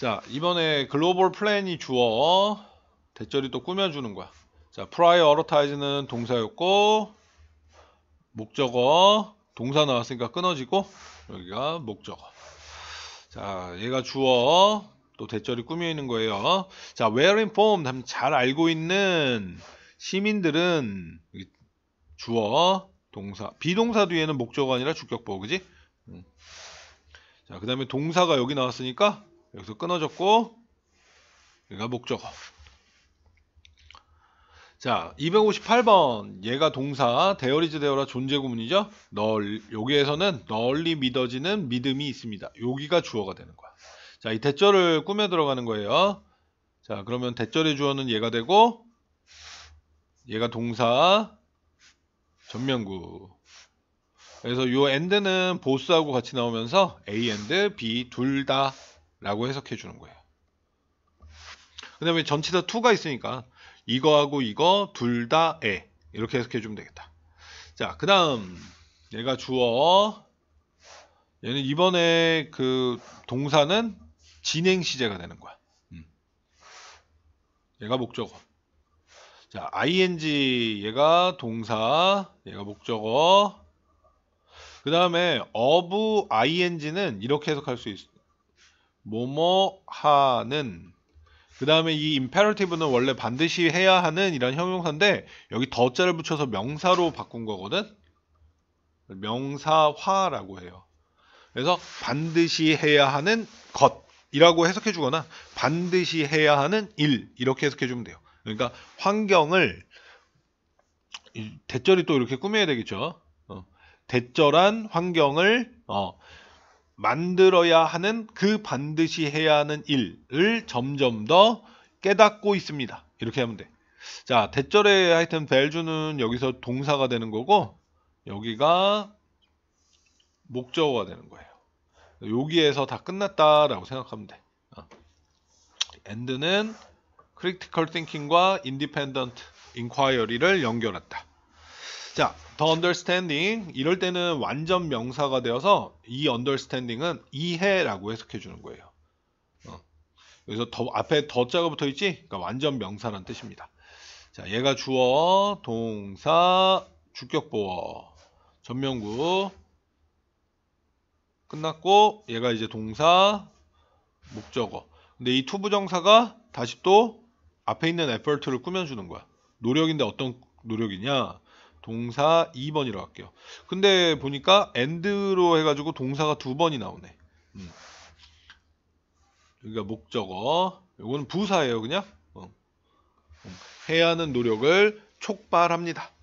자 이번에 글로벌 플랜이 주어 대절이 또 꾸며주는 거야 자 p r i o r i t i 는 동사였고 목적어 동사 나왔으니까 끊어지고 여기가 목적어 자 얘가 주어 또 대절이 꾸며 있는 거예요 자 well informed 잘 알고 있는 시민들은 주어 동사 비동사 뒤에는 목적어 아니라 주격보호 그지 음. 자그 다음에 동사가 여기 나왔으니까 여기서 끊어졌고 여기가 목적어 자 258번 얘가 동사 데어리즈 데어라 존재구문이죠 널 여기에서는 널리 믿어지는 믿음이 있습니다 여기가 주어가 되는 거야 자이 대절을 꾸며 들어가는 거예요 자 그러면 대절의 주어는 얘가 되고 얘가 동사 전면구 그래서 요 엔드는 보스하고 같이 나오면서 A 엔드 B 둘다 라고 해석해 주는 거예요. 그 다음에 전치사 2가 있으니까 이거하고 이거 둘 다 에. 이렇게 해석해 주면 되겠다. 자, 그 다음 얘가 주어 얘는 이번에 그 동사는 진행 시제가 되는 거야. 음. 얘가 목적어. 자, ing 얘가 동사, 얘가 목적어. 그 다음에 of ing는 이렇게 해석할 수 있, 뭐뭐 하는 그 다음에 이 imperative는 원래 반드시 해야 하는 이런 형용사인데 여기 더자를 붙여서 명사로 바꾼 거거든 명사화라고 해요 그래서 반드시 해야 하는 것이라고 해석해 주거나 반드시 해야 하는 일 이렇게 해석해 주면 돼요 그러니까 환경을 대절이 또 이렇게 꾸며야 되겠죠 어, 대절한 환경을 어, 만들어야 하는 그 반드시 해야 하는 일을 점점 더 깨닫고 있습니다. 이렇게 하면 돼. 자, 대절에 하여튼 벨주는 여기서 동사가 되는 거고 여기가 목적어가 되는 거예요. 여기에서 다 끝났다라고 생각하면 돼. 엔드는 크리티컬 띵킹과 인디펜던트 인콰이어리를 연결했다 자, 더 h e understanding 이럴 때는 완전 명사가 되어서 이 understanding은 이해라고 해석해 주는 거예요. 어. 그래서 더, 앞에 더자가 붙어 있지? 그러니까 완전 명사란 뜻입니다. 자, 얘가 주어, 동사, 주격보어, 전명구 끝났고 얘가 이제 동사, 목적어. 근데 이 투부정사가 다시 또 앞에 있는 effort를 꾸며주는 거야. 노력인데 어떤 노력이냐? 동사 2번이라고 할게요. 근데 보니까 end로 해가지고 동사가 두 번이 나오네. 음. 여기가 목적어. 이거는 부사예요, 그냥. 어. 음. 해야 하는 노력을 촉발합니다.